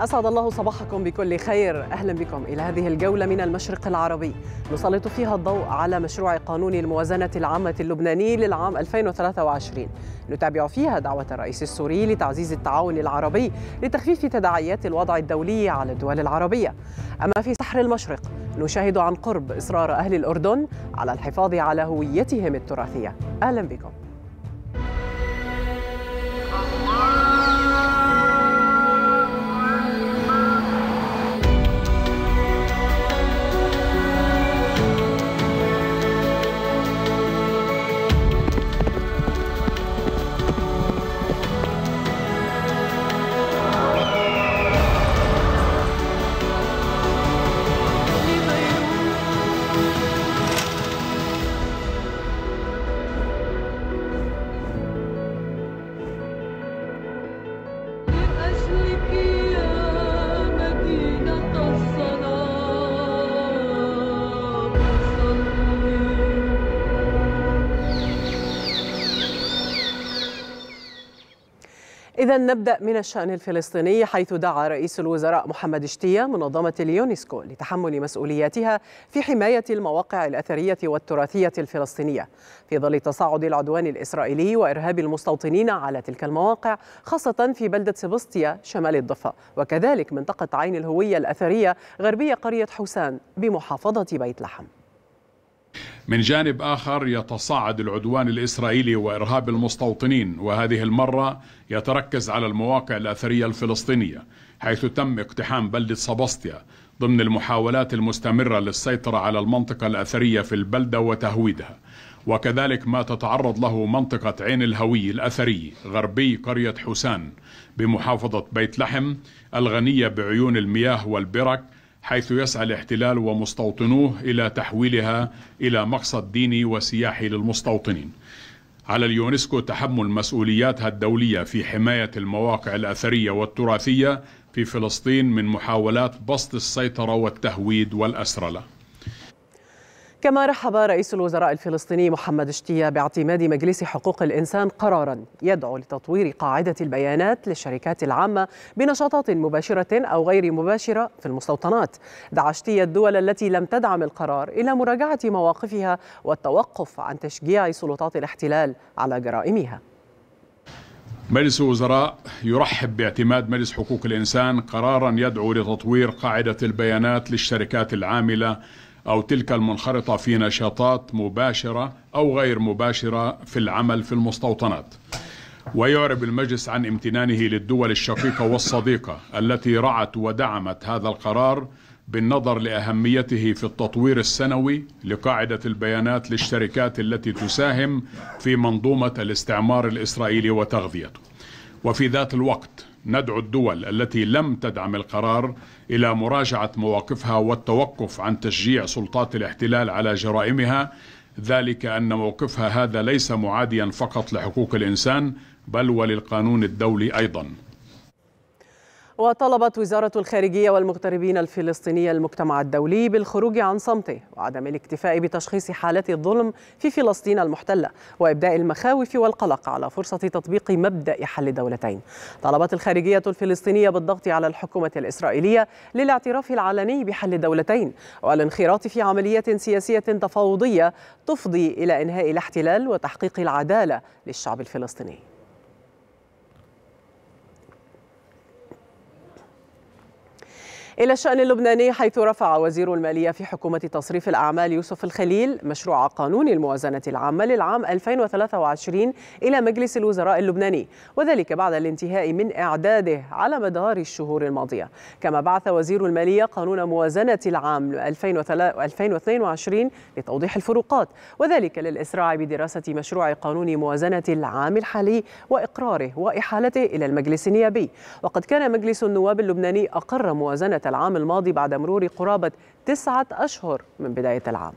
أسعد الله صباحكم بكل خير أهلا بكم إلى هذه الجولة من المشرق العربي نسلط فيها الضوء على مشروع قانون الموازنة العامة اللبناني للعام 2023 نتابع فيها دعوة الرئيس السوري لتعزيز التعاون العربي لتخفيف تداعيات الوضع الدولي على الدول العربية أما في سحر المشرق نشاهد عن قرب إصرار أهل الأردن على الحفاظ على هويتهم التراثية أهلا بكم إذا نبدأ من الشأن الفلسطيني حيث دعا رئيس الوزراء محمد شتية منظمة اليونسكو لتحمل مسؤولياتها في حماية المواقع الأثرية والتراثية الفلسطينية في ظل تصاعد العدوان الإسرائيلي وإرهاب المستوطنين على تلك المواقع خاصة في بلدة سبستيا شمال الضفة وكذلك منطقة عين الهوية الأثرية غربية قرية حسان بمحافظة بيت لحم من جانب آخر يتصاعد العدوان الإسرائيلي وإرهاب المستوطنين وهذه المرة يتركز على المواقع الأثرية الفلسطينية حيث تم اقتحام بلدة سباستيا ضمن المحاولات المستمرة للسيطرة على المنطقة الأثرية في البلدة وتهويدها وكذلك ما تتعرض له منطقة عين الهوي الأثري غربي قرية حسان بمحافظة بيت لحم الغنية بعيون المياه والبرك حيث يسعى الاحتلال ومستوطنوه إلى تحويلها إلى مقصد ديني وسياحي للمستوطنين على اليونسكو تحمل مسؤولياتها الدولية في حماية المواقع الأثرية والتراثية في فلسطين من محاولات بسط السيطرة والتهويد والأسرلة كما رحب رئيس الوزراء الفلسطيني محمد شتية باعتماد مجلس حقوق الإنسان قرارا يدعو لتطوير قاعدة البيانات للشركات العامة بنشاطات مباشرة أو غير مباشرة في المستوطنات دعا شتية الدول التي لم تدعم القرار إلى مراجعة مواقفها والتوقف عن تشجيع سلطات الاحتلال على جرائمها مجلس الوزراء يرحب باعتماد مجلس حقوق الإنسان قرارا يدعو لتطوير قاعدة البيانات للشركات العاملة أو تلك المنخرطة في نشاطات مباشرة أو غير مباشرة في العمل في المستوطنات ويعرب المجلس عن امتنانه للدول الشقيقة والصديقة التي رعت ودعمت هذا القرار بالنظر لأهميته في التطوير السنوي لقاعدة البيانات للشركات التي تساهم في منظومة الاستعمار الإسرائيلي وتغذيته وفي ذات الوقت ندعو الدول التي لم تدعم القرار الى مراجعه مواقفها والتوقف عن تشجيع سلطات الاحتلال على جرائمها ذلك ان موقفها هذا ليس معاديا فقط لحقوق الانسان بل وللقانون الدولي ايضا وطلبت وزارة الخارجية والمغتربين الفلسطينية المجتمع الدولي بالخروج عن صمته وعدم الاكتفاء بتشخيص حالات الظلم في فلسطين المحتلة وإبداء المخاوف والقلق على فرصة تطبيق مبدأ حل دولتين طلبت الخارجية الفلسطينية بالضغط على الحكومة الإسرائيلية للاعتراف العلني بحل دولتين والانخراط في عملية سياسية تفاوضية تفضي إلى إنهاء الاحتلال وتحقيق العدالة للشعب الفلسطيني إلى الشأن اللبناني حيث رفع وزير المالية في حكومة تصريف الأعمال يوسف الخليل مشروع قانون الموازنة العامة للعام 2023 إلى مجلس الوزراء اللبناني وذلك بعد الانتهاء من إعداده على مدار الشهور الماضية كما بعث وزير المالية قانون موازنة العام 2022 لتوضيح الفروقات وذلك للإسراع بدراسة مشروع قانون موازنة العام الحالي وإقراره وإحالته إلى المجلس النيابي وقد كان مجلس النواب اللبناني أقر موازنة العام الماضي بعد مرور قرابة تسعة أشهر من بداية العام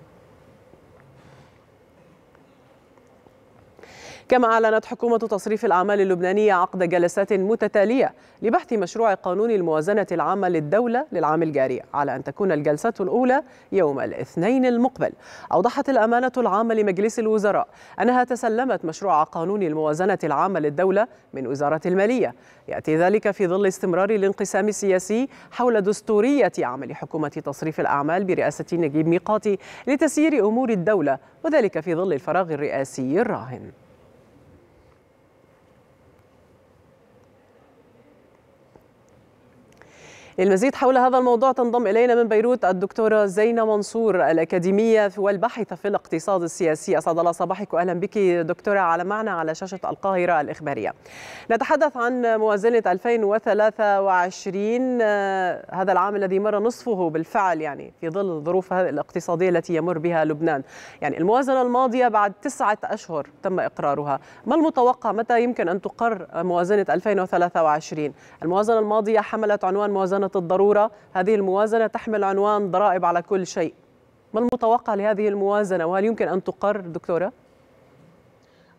كما أعلنت حكومة تصريف الأعمال اللبنانية عقد جلسات متتالية لبحث مشروع قانون الموازنة العامة للدولة للعام الجاري على أن تكون الجلسة الأولى يوم الاثنين المقبل أوضحت الأمانة العامة لمجلس الوزراء أنها تسلمت مشروع قانون الموازنة العامة للدولة من وزارة المالية يأتي ذلك في ظل استمرار الانقسام السياسي حول دستورية عمل حكومة تصريف الأعمال برئاسة نجيب ميقاتي لتسيير أمور الدولة وذلك في ظل الفراغ الرئاسي الراهن للمزيد حول هذا الموضوع تنضم إلينا من بيروت الدكتورة زينة منصور الأكاديمية والباحثة في الاقتصاد السياسي أسعد الله صباحك وأهلا بك دكتورة على معنا على شاشة القاهرة الإخبارية نتحدث عن موازنة 2023 آه، هذا العام الذي مر نصفه بالفعل يعني في ظل الظروف الاقتصادية التي يمر بها لبنان يعني الموازنة الماضية بعد تسعة أشهر تم إقرارها ما المتوقع متى يمكن أن تقر موازنة 2023 الموازنة الماضية حملت عنوان موازنة موازنة الضرورة هذه الموازنة تحمل عنوان ضرائب على كل شيء ما المتوقع لهذه الموازنة وهل يمكن أن تقر دكتورة؟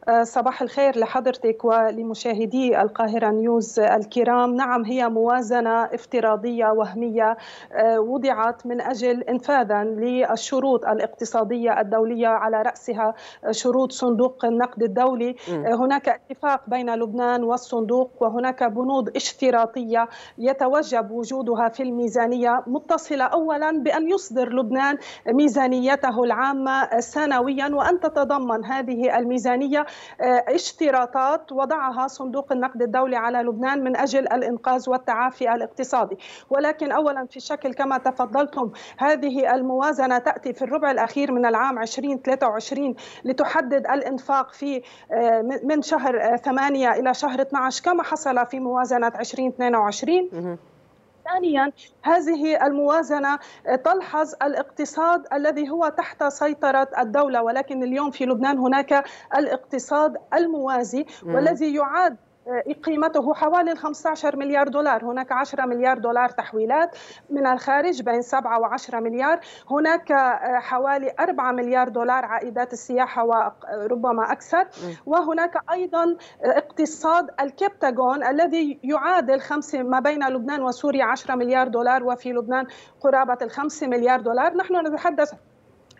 آه، صباح الخير لحضرتك ولمشاهدي القاهرة نيوز الكرام نعم هي موازنة افتراضية وهمية آه، وضعت من أجل إنفاذا للشروط الاقتصادية الدولية على رأسها آه، شروط صندوق النقد الدولي م. هناك اتفاق بين لبنان والصندوق وهناك بنود اشتراطية يتوجب وجودها في الميزانية متصلة أولا بأن يصدر لبنان ميزانيته العامة سنويا وأن تتضمن هذه الميزانية آه، اشتراطات وضعها صندوق النقد الدولي على لبنان من أجل الإنقاذ والتعافي الاقتصادي ولكن أولا في الشكل كما تفضلتم هذه الموازنة تأتي في الربع الأخير من العام 2023 لتحدد الإنفاق في آه، من شهر 8 آه، إلى شهر 12 كما حصل في موازنة 2022 ثانيا هذه الموازنه آه، تلحظ الاقتصاد الذي هو تحت سيطره الدوله ولكن اليوم في لبنان هناك الاقتصاد الموازي والذي يعاد آه، قيمته حوالي 15 مليار دولار هناك 10 مليار دولار تحويلات من الخارج بين 7 و10 مليار هناك آه، حوالي 4 مليار دولار عائدات السياحة وربما أكثر وهناك أيضا آه، اقتصاد الكبتاغون الذي يعادل خمسة ما بين لبنان وسوريا 10 مليار دولار وفي لبنان قرابة 5 مليار دولار نحن نتحدث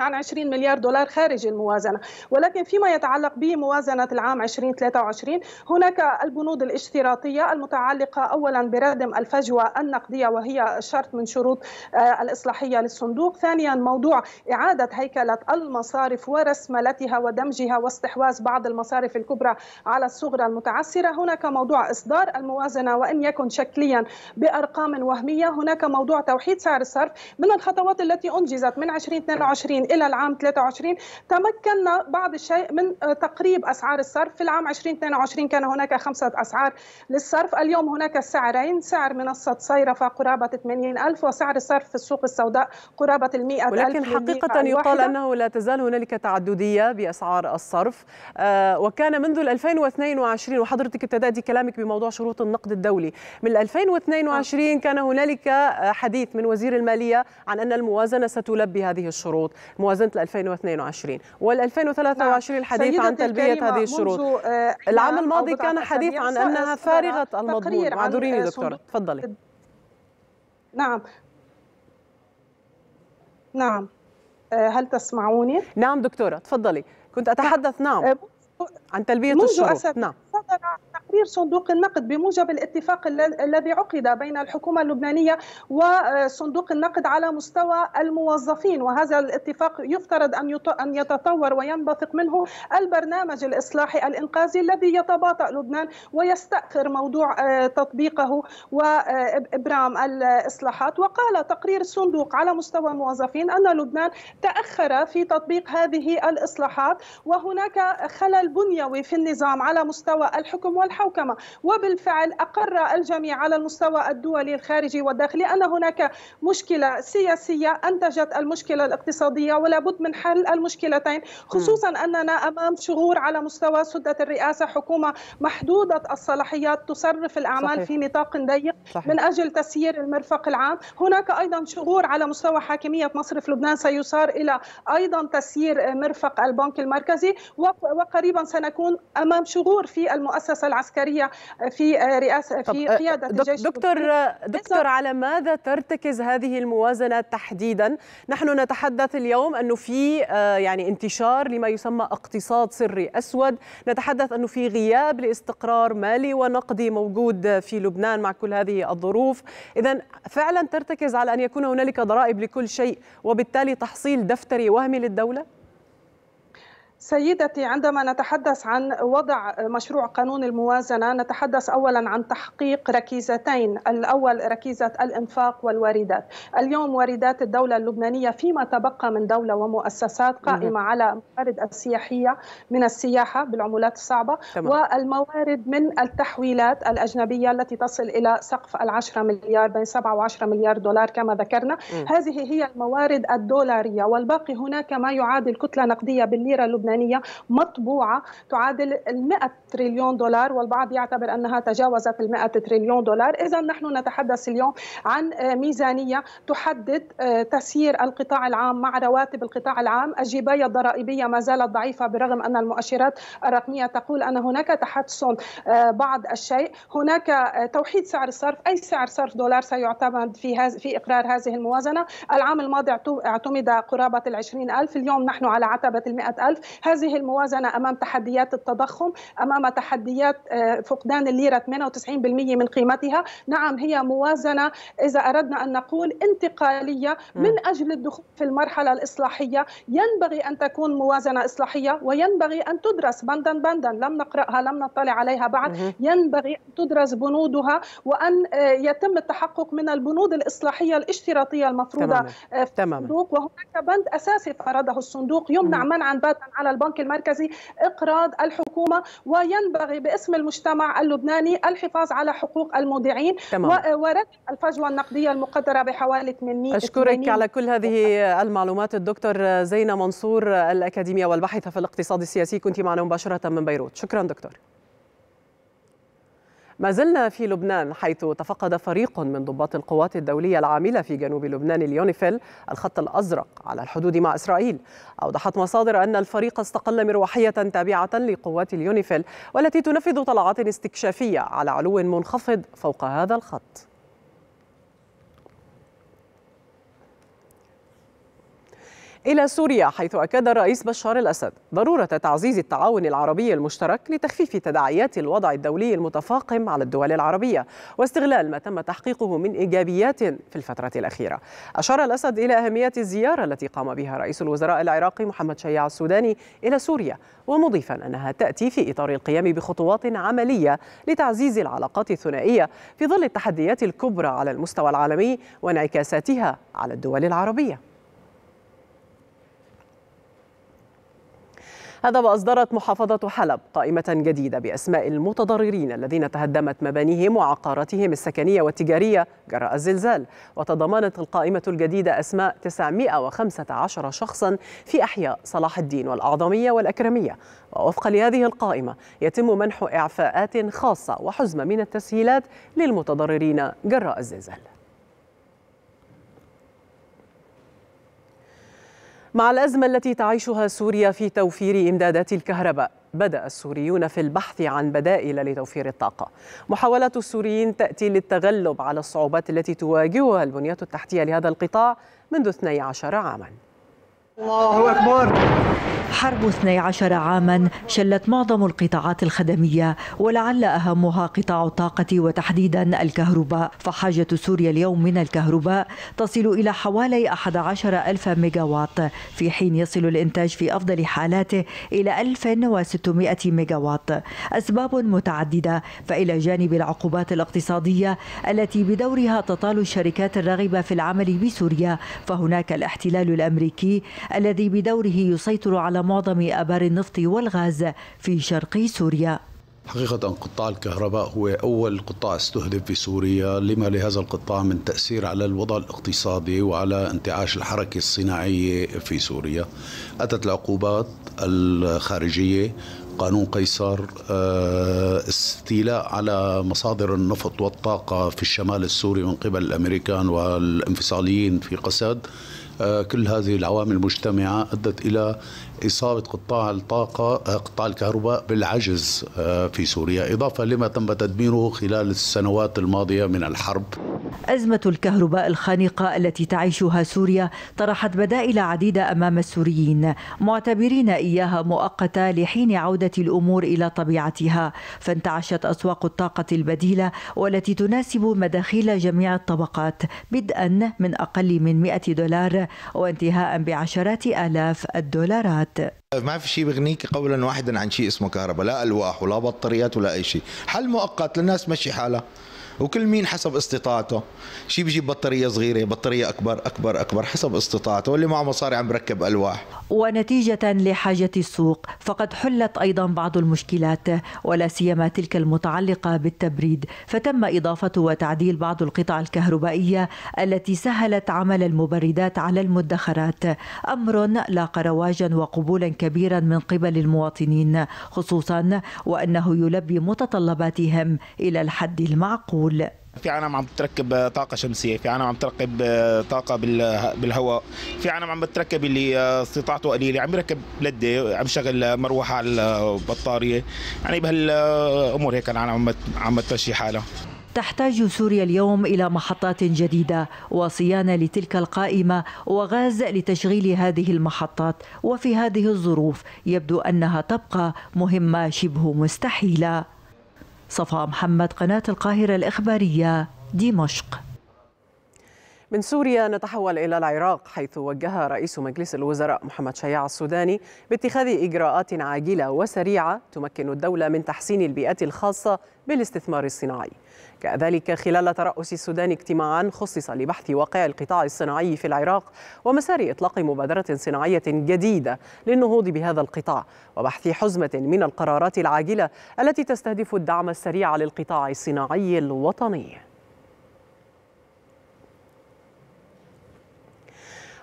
عن 20 مليار دولار خارج الموازنه، ولكن فيما يتعلق بموازنه العام 2023 هناك البنود الاشتراطيه المتعلقه اولا بردم الفجوه النقديه وهي شرط من شروط آه، الاصلاحيه للصندوق، ثانيا موضوع اعاده هيكله المصارف ورسملتها ودمجها واستحواذ بعض المصارف الكبرى على الصغرى المتعسره، هناك موضوع اصدار الموازنه وان يكن شكليا بارقام وهميه، هناك موضوع توحيد سعر الصرف من الخطوات التي انجزت من 2022 الى العام 23 تمكنا بعض الشيء من آه، تقريب اسعار الصرف في العام 2022 كان هناك خمسه اسعار للصرف اليوم هناك سعرين سعر منصه صيرفه قرابه 80 الف وسعر الصرف في السوق السوداء قرابه ال 100 ولكن حقيقه يقال انه لا تزال هنالك تعدديه باسعار الصرف آه، وكان منذ 2022 وحضرتك ابتدأت كلامك بموضوع شروط النقد الدولي من 2022 آه. كان هنالك حديث من وزير الماليه عن ان الموازنه ستلبي هذه الشروط موازنه 2022 وال2023 نعم. الحديث عن تلبيه هذه الشروط آه، العام الماضي كان حديث عن انها فارغه المضمون معذوريني آه، دكتوره تفضلي نعم نعم آه، هل تسمعوني؟ نعم دكتورة تفضلي كنت أتحدث نعم عن تلبية الشروط نعم تكسير صندوق النقد بموجب الاتفاق الذي عقد بين الحكومة اللبنانية وصندوق النقد على مستوى الموظفين وهذا الاتفاق يفترض أن أن يتطور وينبثق منه البرنامج الإصلاحي الإنقاذي الذي يتباطأ لبنان ويستأثر موضوع آه، تطبيقه وإبرام الإصلاحات وقال تقرير الصندوق على مستوى الموظفين أن لبنان تأخر في تطبيق هذه الإصلاحات وهناك خلل بنيوي في النظام على مستوى الحكم والحكم المحوكمة وبالفعل أقر الجميع على المستوى الدولي الخارجي والداخلي أن هناك مشكلة سياسية أنتجت المشكلة الاقتصادية ولا بد من حل المشكلتين خصوصا أننا أمام شغور على مستوى سدة الرئاسة حكومة محدودة الصلاحيات تصرف الأعمال صحيح. في نطاق ضيق من أجل تسيير المرفق العام هناك أيضا شغور على مستوى حاكمية مصرف لبنان سيصار إلى أيضا تسيير مرفق البنك المركزي وقريبا سنكون أمام شغور في المؤسسة العسكرية العسكريه في آه، رئاسه في آه، قياده الجيش دكتور آه، دكتور على ماذا ترتكز هذه الموازنه تحديدا؟ نحن نتحدث اليوم انه في يعني انتشار لما يسمى اقتصاد سري اسود، نتحدث انه في غياب لاستقرار مالي ونقدي موجود في لبنان مع كل هذه الظروف، اذا فعلا ترتكز على ان يكون هنالك ضرائب لكل شيء وبالتالي تحصيل دفتري وهمي للدوله؟ سيدتي عندما نتحدث عن وضع مشروع قانون الموازنه نتحدث اولا عن تحقيق ركيزتين، الاول ركيزه الانفاق والواردات، اليوم واردات الدوله اللبنانيه فيما تبقى من دوله ومؤسسات قائمه على موارد السياحيه من السياحه بالعملات الصعبه تمام. والموارد من التحويلات الاجنبيه التي تصل الى سقف ال10 مليار بين 7 و10 مليار دولار كما ذكرنا، م. هذه هي الموارد الدولاريه والباقي هناك ما يعادل كتله نقديه بالليره اللبنانيه اللبنانية مطبوعة تعادل ال 100 تريليون دولار والبعض يعتبر أنها تجاوزت ال 100 تريليون دولار إذا نحن نتحدث اليوم عن ميزانية تحدد آه، تسيير القطاع العام مع رواتب القطاع العام الجباية الضرائبية ما زالت ضعيفة برغم أن المؤشرات الرقمية تقول أن هناك تحسن آه، بعض الشيء هناك آه، توحيد سعر الصرف أي سعر صرف دولار سيعتمد في هز... في إقرار هذه الموازنة العام الماضي اعتمد قرابة ال ألف اليوم نحن على عتبة ال ألف هذه الموازنة أمام تحديات التضخم أمام تحديات آه، فقدان الليرة 98% من قيمتها نعم هي موازنة إذا أردنا أن نقول انتقالية من أجل الدخول في المرحلة الإصلاحية ينبغي أن تكون موازنة إصلاحية وينبغي أن تدرس بندا بندا لم نقرأها لم نطلع عليها بعد ينبغي أن تدرس بنودها وأن آه، يتم التحقق من البنود الإصلاحية الاشتراطية المفروضة تمام. آه، في الصندوق وهناك بند أساسي فرضه الصندوق يمنع منعا باتا على البنك المركزي إقراض الحكومة وينبغي باسم المجتمع اللبناني الحفاظ على حقوق المودعين ورد الفجوة النقدية المقدرة بحوالي 800 أشكرك على كل هذه المعلومات الدكتور زينة منصور الأكاديمية والباحثة في الاقتصاد السياسي كنت معنا مباشرة من بيروت شكرا دكتور ما زلنا في لبنان حيث تفقد فريق من ضباط القوات الدولية العاملة في جنوب لبنان اليونيفيل الخط الأزرق على الحدود مع إسرائيل أوضحت مصادر أن الفريق استقل مروحية تابعة لقوات اليونيفيل والتي تنفذ طلعات استكشافية على علو منخفض فوق هذا الخط إلى سوريا حيث أكد الرئيس بشار الأسد ضرورة تعزيز التعاون العربي المشترك لتخفيف تداعيات الوضع الدولي المتفاقم على الدول العربية واستغلال ما تم تحقيقه من إيجابيات في الفترة الأخيرة أشار الأسد إلى أهمية الزيارة التي قام بها رئيس الوزراء العراقي محمد شيع السوداني إلى سوريا ومضيفا أنها تأتي في إطار القيام بخطوات عملية لتعزيز العلاقات الثنائية في ظل التحديات الكبرى على المستوى العالمي وانعكاساتها على الدول العربية هذا وأصدرت محافظة حلب قائمة جديدة بأسماء المتضررين الذين تهدمت مبانيهم وعقاراتهم السكنية والتجارية جراء الزلزال وتضمنت القائمة الجديدة أسماء 915 شخصا في أحياء صلاح الدين والأعظمية والأكرمية ووفقا لهذه القائمة يتم منح إعفاءات خاصة وحزمة من التسهيلات للمتضررين جراء الزلزال مع الأزمة التي تعيشها سوريا في توفير إمدادات الكهرباء بدأ السوريون في البحث عن بدائل لتوفير الطاقة محاولات السوريين تأتي للتغلب على الصعوبات التي تواجهها البنية التحتية لهذا القطاع منذ 12 عاماً الله أكبر حرب 12 عاما شلت معظم القطاعات الخدمية ولعل أهمها قطاع الطاقة وتحديدا الكهرباء فحاجة سوريا اليوم من الكهرباء تصل إلى حوالي 11 ألف ميجاوات في حين يصل الإنتاج في أفضل حالاته إلى 1600 ميجاوات أسباب متعددة فإلى جانب العقوبات الاقتصادية التي بدورها تطال الشركات الراغبة في العمل بسوريا فهناك الاحتلال الأمريكي الذي بدوره يسيطر على معظم أبار النفط والغاز في شرق سوريا حقيقة قطاع الكهرباء هو أول قطاع استهدف في سوريا لما لهذا القطاع من تأثير على الوضع الاقتصادي وعلى انتعاش الحركة الصناعية في سوريا أتت العقوبات الخارجية قانون قيصر آه، استيلاء على مصادر النفط والطاقة في الشمال السوري من قبل الأمريكان والانفصاليين في قسد آه، كل هذه العوامل المجتمعة أدت إلى إصابة قطاع الطاقة آه، قطاع الكهرباء بالعجز آه، في سوريا إضافة لما تم تدميره خلال السنوات الماضية من الحرب أزمة الكهرباء الخانقة التي تعيشها سوريا طرحت بدائل عديدة أمام السوريين معتبرين إياها مؤقتة لحين عودة الأمور إلى طبيعتها فانتعشت أسواق الطاقة البديلة والتي تناسب مداخيل جميع الطبقات بدءا من أقل من 100 دولار وانتهاء بعشرات آلاف الدولارات الكهرباء ما في شيء بغنيك قولا واحدا عن شيء اسمه كهرباء لا الواح ولا بطاريات ولا اي شيء حل مؤقت للناس مشي حالها وكل مين حسب استطاعته شي بيجيب بطاريه صغيره بطاريه اكبر اكبر اكبر حسب استطاعته واللي معه مصاري عم بركب الواح ونتيجه لحاجه السوق فقد حلت ايضا بعض المشكلات ولا سيما تلك المتعلقه بالتبريد فتم اضافه وتعديل بعض القطع الكهربائيه التي سهلت عمل المبردات على المدخرات امر لاقى رواجا وقبولا كبيرا من قبل المواطنين خصوصا وانه يلبي متطلباتهم الى الحد المعقول الفول في عالم عم تركب طاقة شمسية في عالم عم تركب طاقة بالهواء في عالم عم بتركب اللي استطاعته قليلة عم يركب لدة عم شغل مروحة على البطارية يعني بهالأمور هيك العالم عم تمشي حالها تحتاج سوريا اليوم إلى محطات جديدة وصيانة لتلك القائمة وغاز لتشغيل هذه المحطات وفي هذه الظروف يبدو أنها تبقى مهمة شبه مستحيلة صفاء محمد قناة القاهرة الإخبارية دمشق من سوريا نتحول إلى العراق حيث وجه رئيس مجلس الوزراء محمد شياع السوداني باتخاذ إجراءات عاجلة وسريعة تمكن الدولة من تحسين البيئات الخاصة بالاستثمار الصناعي كذلك خلال ترأس السودان اجتماعا خصص لبحث واقع القطاع الصناعي في العراق ومسار إطلاق مبادرة صناعية جديدة للنهوض بهذا القطاع وبحث حزمة من القرارات العاجلة التي تستهدف الدعم السريع للقطاع الصناعي الوطني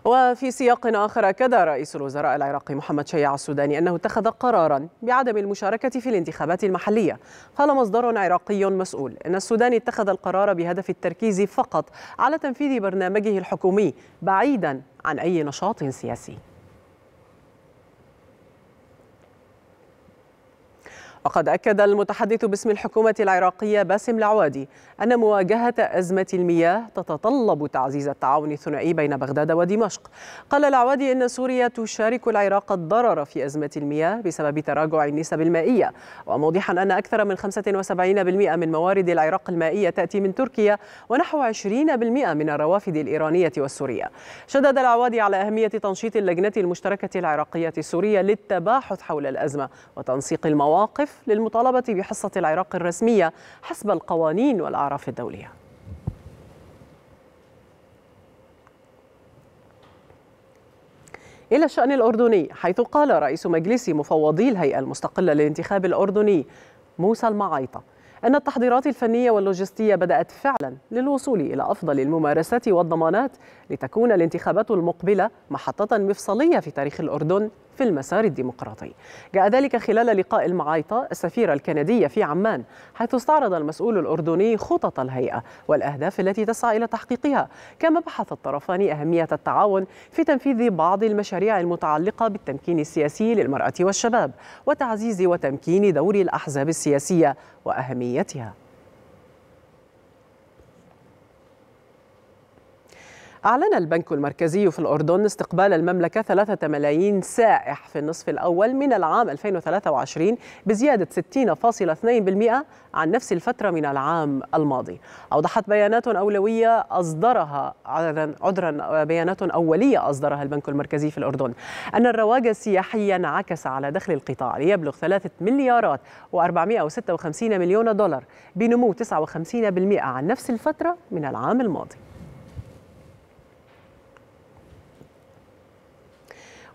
وفي سياق آخر أكد رئيس الوزراء العراقي محمد شيع السوداني أنه اتخذ قرارا بعدم المشاركة في الانتخابات المحلية قال مصدر عراقي مسؤول أن السوداني اتخذ القرار بهدف التركيز فقط على تنفيذ برنامجه الحكومي بعيدا عن أي نشاط سياسي وقد أكد المتحدث باسم الحكومة العراقية باسم العوادي أن مواجهة أزمة المياه تتطلب تعزيز التعاون الثنائي بين بغداد ودمشق قال العوادي أن سوريا تشارك العراق الضرر في أزمة المياه بسبب تراجع النسب المائية وموضحا أن أكثر من 75% من موارد العراق المائية تأتي من تركيا ونحو 20% من الروافد الإيرانية والسورية شدد العوادي على أهمية تنشيط اللجنة المشتركة العراقية السورية للتباحث حول الأزمة وتنسيق المواقف الصيف للمطالبة بحصة العراق الرسمية حسب القوانين والأعراف الدولية إلى الشأن الأردني حيث قال رئيس مجلس مفوضي الهيئة المستقلة للانتخاب الأردني موسى المعايطة أن التحضيرات الفنية واللوجستية بدأت فعلا للوصول إلى أفضل الممارسات والضمانات لتكون الانتخابات المقبلة محطة مفصلية في تاريخ الأردن في المسار الديمقراطي جاء ذلك خلال لقاء المعايطة السفيرة الكندية في عمان حيث استعرض المسؤول الأردني خطط الهيئة والأهداف التي تسعى إلى تحقيقها كما بحث الطرفان أهمية التعاون في تنفيذ بعض المشاريع المتعلقة بالتمكين السياسي للمرأة والشباب وتعزيز وتمكين دور الأحزاب السياسية وأهميتها أعلن البنك المركزي في الأردن استقبال المملكة 3 ملايين سائح في النصف الأول من العام 2023 بزيادة 60.2% عن نفس الفترة من العام الماضي أوضحت بيانات أولوية أصدرها عذرا بيانات أولية أصدرها البنك المركزي في الأردن أن الرواج السياحي انعكس على دخل القطاع ليبلغ 3 مليارات و456 مليون دولار بنمو 59% عن نفس الفترة من العام الماضي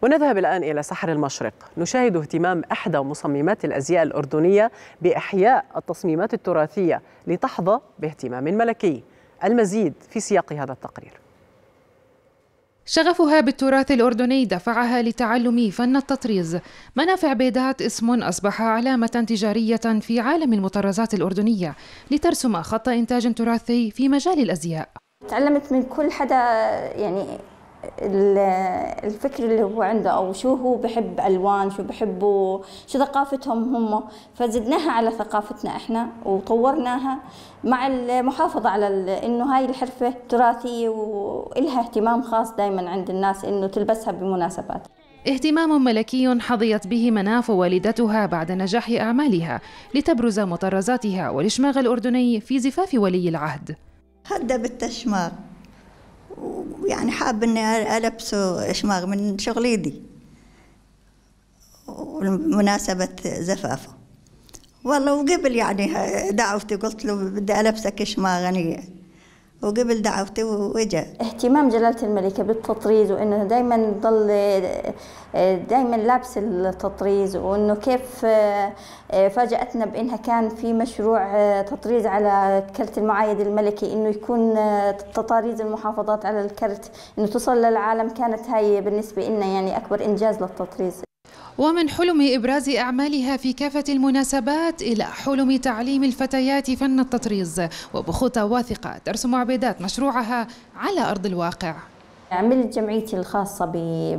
ونذهب الآن إلى سحر المشرق نشاهد اهتمام إحدى مصممات الأزياء الأردنية بإحياء التصميمات التراثية لتحظى باهتمام ملكي المزيد في سياق هذا التقرير شغفها بالتراث الأردني دفعها لتعلم فن التطريز منافع بيدات اسم أصبح علامة تجارية في عالم المطرزات الأردنية لترسم خط إنتاج تراثي في مجال الأزياء تعلمت من كل حدا يعني الفكر اللي هو عنده او شو هو بحب الوان شو بحبوا شو ثقافتهم هم فزدناها على ثقافتنا احنا وطورناها مع المحافظه على انه هاي الحرفه تراثيه والها اهتمام خاص دائما عند الناس انه تلبسها بمناسبات اهتمام ملكي حظيت به مناف والدتها بعد نجاح اعمالها لتبرز مطرزاتها والشماغ الاردني في زفاف ولي العهد هذا بالتشماغ ويعني حاب اني البسه شماغ من شغل ايدي ومناسبة زفافه والله وقبل يعني دعوتي قلت له بدي البسك شماغ يعني وقبل دعوتي وجاء اهتمام جلالة الملكة بالتطريز وانه دائما ظل آه، دائما لابس التطريز وانه كيف آه، آه، فاجأتنا بانها كان في مشروع تطريز على كرت المعايد الملكي انه يكون تطاريز المحافظات على الكرت انه تصل للعالم كانت هاي بالنسبة لنا يعني اكبر انجاز للتطريز ومن حلم إبراز أعمالها في كافة المناسبات إلى حلم تعليم الفتيات فن التطريز وبخطى واثقة ترسم عبيدات مشروعها على أرض الواقع عملت جمعيتي الخاصة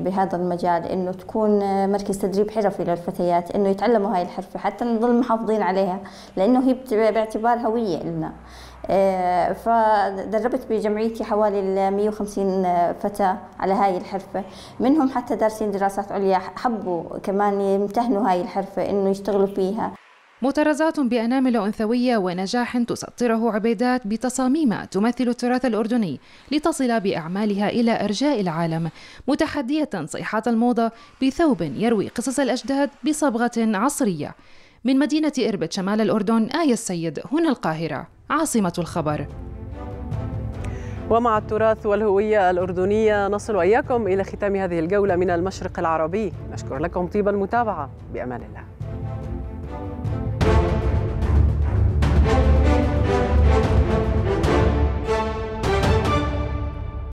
بهذا المجال إنه تكون مركز تدريب حرفي للفتيات إنه يتعلموا هاي الحرفة حتى نظل محافظين عليها لأنه هي باعتبار هوية لنا آه، فدربت بجمعيتي حوالي 150 آه، فتاة على هاي الحرفة منهم حتى دارسين دراسات عليا حبوا كمان يمتهنوا هاي الحرفة إنه يشتغلوا فيها مطرزات بأنامل أنثوية ونجاح تسطره عبيدات بتصاميم تمثل التراث الأردني لتصل بأعمالها إلى أرجاء العالم متحدية صيحات الموضة بثوب يروي قصص الأجداد بصبغة عصرية من مدينة إربد شمال الأردن آية السيد هنا القاهرة عاصمة الخبر ومع التراث والهوية الأردنية نصل وإياكم إلى ختام هذه الجولة من المشرق العربي نشكر لكم طيب المتابعة بأمان الله